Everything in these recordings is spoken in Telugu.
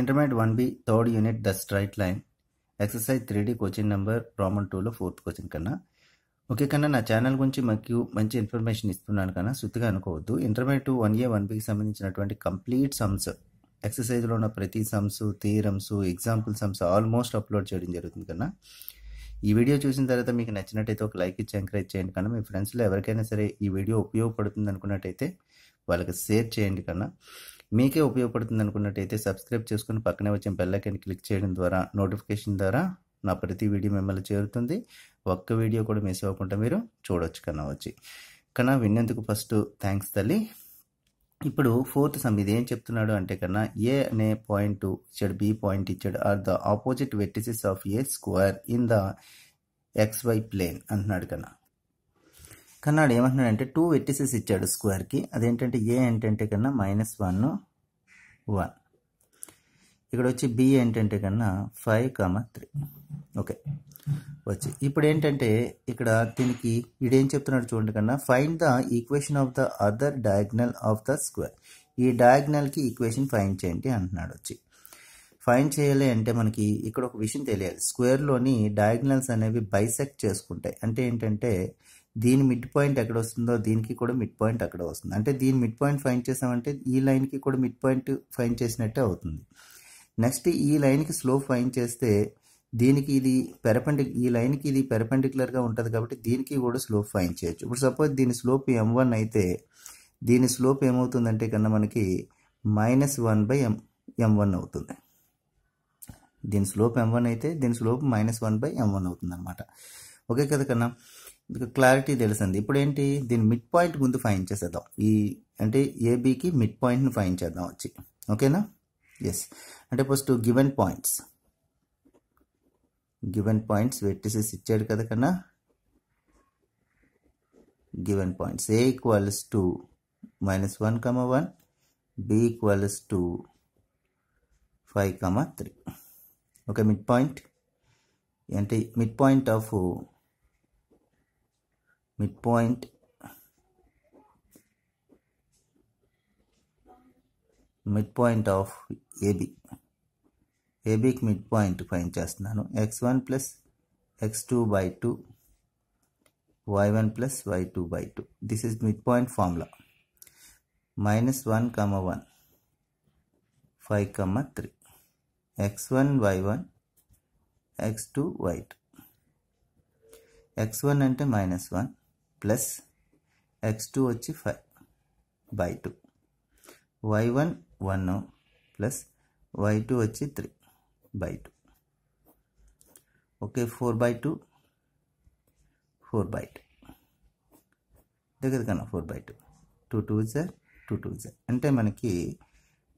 intermediate one B third unit the straight line exercise three D coaching number రామన్ టూలో ఫోర్త్ కోచింగ్ కన్నా ఓకే కన్నా నా ఛానల్ గురించి మీకు మంచి ఇన్ఫర్మేషన్ ఇస్తున్నాను కన్నా శుద్ధిగా అనుకోవద్దు ఇంటర్మీడియట్ వన్ ఏ వన్ బికి సంబంధించినటువంటి కంప్లీట్ సమ్స్ ఎక్సర్సైజ్లో ఉన్న ప్రతి sums theorems example sums almost upload చేయడం జరుగుతుంది కన్నా ఈ వీడియో చూసిన తర్వాత మీకు నచ్చినట్టయితే ఒక లైక్ ఇచ్చి ఎంకరేజ్ చేయండి కన్నా మీ ఫ్రెండ్స్లో ఎవరికైనా సరే ఈ వీడియో ఉపయోగపడుతుంది అనుకున్నట్టయితే వాళ్ళకి షేర్ చేయండి కన్నా మీకే ఉపయోగపడుతుంది అనుకున్నట్టయితే సబ్స్క్రైబ్ చేసుకుని పక్కనే వచ్చిన బెల్లైకన్ క్లిక్ చేయడం ద్వారా నోటిఫికేషన్ ద్వారా నా ప్రతి వీడియో మిమ్మల్ని చేరుతుంది ఒక్క వీడియో కూడా మిస్ అవ్వకుండా మీరు చూడొచ్చు కన్నా వచ్చి కన్నా విన్నందుకు ఫస్ట్ థ్యాంక్స్ తల్లి ఇప్పుడు ఫోర్త్ సమ్ ఇది ఏం చెప్తున్నాడు అంటే కన్నా ఏ అనే పాయింట్ ఇచ్చాడు బి పాయింట్ ఇచ్చాడు are the opposite vertices of a square in the X Y plane అంటున్నాడు కన్నా కన్నాడు ఏమంటున్నాడంటే టూ వెట్టిసెస్ ఇచ్చాడు స్క్వేర్కి అదేంటంటే ఏ ఏంటంటే కన్నా మైనస్ వన్ వన్ ఇక్కడ వచ్చి బి ఏంటంటే కన్నా ఫైవ్ కామా త్రీ ఓకే వచ్చి ఇప్పుడు ఏంటంటే ఇక్కడ దీనికి ఇడేం చెప్తున్నాడు చూడండి కన్నా find the equation of the other diagonal of the square ఈ డయాగ్నల్కి ఈక్వేషన్ ఫైన్ చేయండి అంటున్నాడు వచ్చి ఫైన్ చేయాలి అంటే మనకి ఇక్కడ ఒక విషయం తెలియాలి స్క్వేర్లోని డయాగ్నల్స్ అనేవి బైసెక్ట్ చేసుకుంటాయి అంటే ఏంటంటే దీని మిడ్ పాయింట్ ఎక్కడ వస్తుందో దీనికి కూడా మిడ్ పాయింట్ అక్కడ వస్తుంది అంటే దీని మిడ్ పాయింట్ ఫైండ్ చేసామంటే ఈ లైన్కి కూడా మిడ్ పాయింట్ ఫైన్ చేసినట్టే అవుతుంది నెక్స్ట్ ఈ లైన్కి స్లో ఫైన్ చేస్తే దీనికి ఇది పెరపెండి ఈ లైన్కి ఇది పెరపెండిక్యులర్గా ఉంటుంది కాబట్టి దీనికి కూడా స్లోప్ ఫైన్ చేయొచ్చు ఇప్పుడు సపోజ్ దీని స్లోప్ ఎం వన్ అయితే దీని స్లోప్ ఏమవుతుందంటే కన్నా మనకి minus one by M M one అవుతుంది దీని స్లోప్ ఎం వన్ అయితే దీని slope minus one by M one అవుతుంది అనమాట ఓకే కదా కన్నా మీకు క్లారిటీ తెలిసింది ఇప్పుడు ఏంటి దీని మిడ్ పాయింట్ ముందు ఫైన్ చేసేద్దాం ఈ అంటే ఏబీకి మిడ్ పాయింట్ని ఫైన్ చేద్దాం వచ్చి ఓకేనా ఎస్ అంటే first given points given points vertices ఇచ్చాడు కదా కన్నా given points A equals to minus one comma one B equals to five comma three okay mid point అంటే mid point of mid point mid point of A B ఏబికి మిడ్ పాయింట్ ఫైండ్ చేస్తున్నాను X one plus X two by two Y one plus Y two by two this is mid point formula minus one comma one five Kamma three X one Y one X two Y two X one అంటే minus one plus X two వచ్చి five by two Y one one plus Y two వచ్చి three by two okay four by two four by two దగ్గర కన్నా four by two two two జా టూ టూ జా అంటే మనకి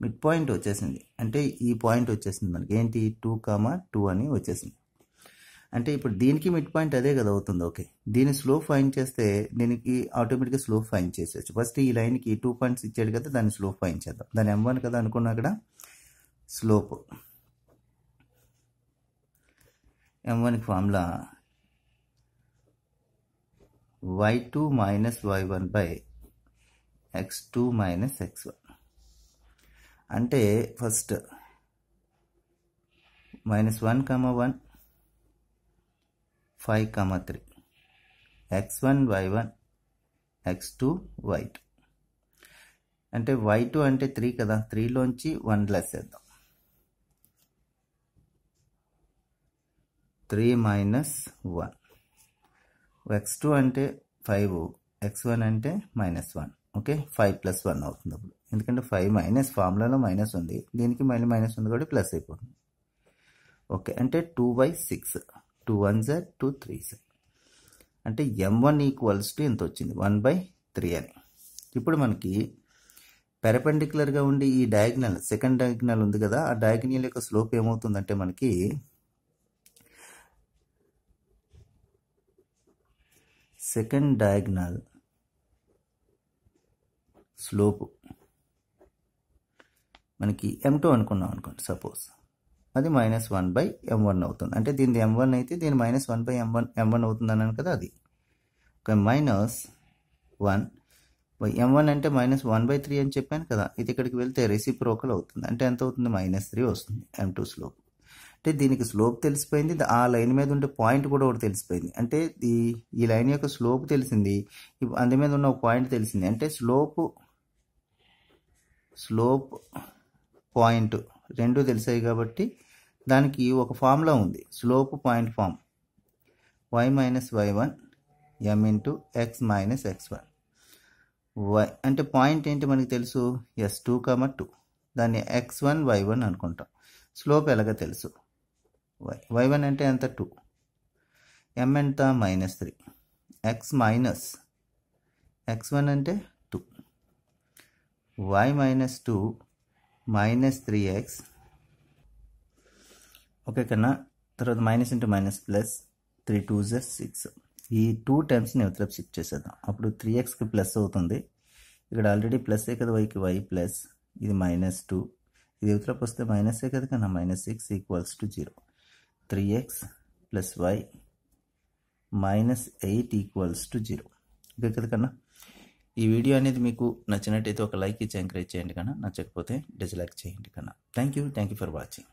మిడ్ పాయింట్ వచ్చేసింది అంటే ఈ పాయింట్ వచ్చేసింది మనకి ఏంటి టూ కామా టూ అని వచ్చేసింది అంటే ఇప్పుడు దీనికి మిడ్ పాయింట్ అదే కదా అవుతుంది ఓకే దీన్ని స్లో ఫైన్ చేస్తే దీనికి ఆటోమేటిక్గా స్లో ఫైన్ చేసేయచ్చు ఫస్ట్ ఈ లైన్కి టూ పాయింట్స్ ఇచ్చాడు కదా దాన్ని స్లో ఫైన్ చేద్దాం దాని ఎం వన్ కదా అనుకున్నా అక్కడ slope M one formula Y two minus Y one by X two minus X one అంటే first minus one comma one five three one Y one X two Y two అంటే వై టూ అంటే త్రీ కదా త్రీలోంచి వన్ లెస్ చేద్దాం three minus one X two అంటే ఫైవ్ ఎక్స్ వన్ అంటే minus one okay five plus one అవుతుంది అప్పుడు ఎందుకంటే ఫైవ్ మైనస్ ఫార్ములాలో మైనస్ ఉంది దీనికి మళ్ళీ మైనస్ ఉంది కాబట్టి ప్లస్ అయిపోతుంది ఓకే అంటే two by six two one జార్ టూ త్రీ జార్ అంటే ఎం వన్ ఈక్వల్స్ టు ఎంత వచ్చింది వన్ బై త్రీ అని ఇప్పుడు మనకి పెరపెండిక్యులర్గా ఉండి ఈ డయాగ్నల్ సెకండ్ డయాగ్నల్ ఉంది కదా ఆ డయాగ్నల్ యొక్క స్లోప్ ఏమవుతుందంటే మనకి సెకండ్ డయాగ్నల్ స్లోపు మనకి ఎం టూ అనుకున్నాం అనుకోండి సపోజ్ అది minus one by M one అవుతుంది అంటే దీనిది ఎం వన్ అయితే దీని minus one by M one M one అవుతుంది అన్నాను కదా అది ఒక మైనస్ వన్ ఎం వన్ అంటే మైనస్ వన్ బై త్రీ అని చెప్పాను కదా ఇది ఇక్కడికి వెళ్తే రెసిప్రోకల్ అవుతుంది అంటే ఎంత అవుతుంది మైనస్ త్రీ వస్తుంది ఎం టూ స్లోప్ అంటే దీనికి స్లోప్ తెలిసిపోయింది ఆ లైన్ మీద ఉండే పాయింట్ కూడా ఒకటి తెలిసిపోయింది అంటే ఈ ఈ లైన్ యొక్క స్లోప్ తెలిసింది అందు మీద ఉన్న ఒక పాయింట్ తెలిసింది అంటే స్లోప్ స్లోప్ పాయింట్ రెండు తెలిసాయి కాబట్టి దానికి ఒక ఫార్ములా ఉంది slope point form Y minus Y one M into X minus X one Y అంటే పాయింట్ ఏంటి మనకి తెలుసు ఎస్ టూ కమ టూ దాన్ని ఎక్స్ వన్ వై వన్ అనుకుంటాం స్లోప్ ఎలాగ తెలుసు వై వై వన్ అంటే ఎంత టూ ఎం ఎంత minus three X minus X one అంటే two Y minus two minus three X okay కన్నా తర్వాత minus into minus plus three two జెస్ సిక్స్ ఈ టూ టైమ్స్ని ఇవతలపు షిఫ్ట్ చేసేద్దాం అప్పుడు త్రీ ఎక్స్కి ప్లస్ అవుతుంది ఇక్కడ ఆల్రెడీ ప్లస్ ఏ కదా వైకి వై ప్లస్ ఇది మైనస్ టూ ఇది ఇవతలపు వస్తే మైనస్ ఏ కదా కన్నా minus six equals to zero three X plus Y minus eight equals to zero okay కదా కన్నా ఈ వీడియో అనేది మీకు నచ్చినట్టయితే ఒక లైక్ ఇచ్చి ఎంకరేజ్ చేయండి కన్నా నచ్చకపోతే డిస్లైక్ చేయండి కన్నా thank you thank you for watching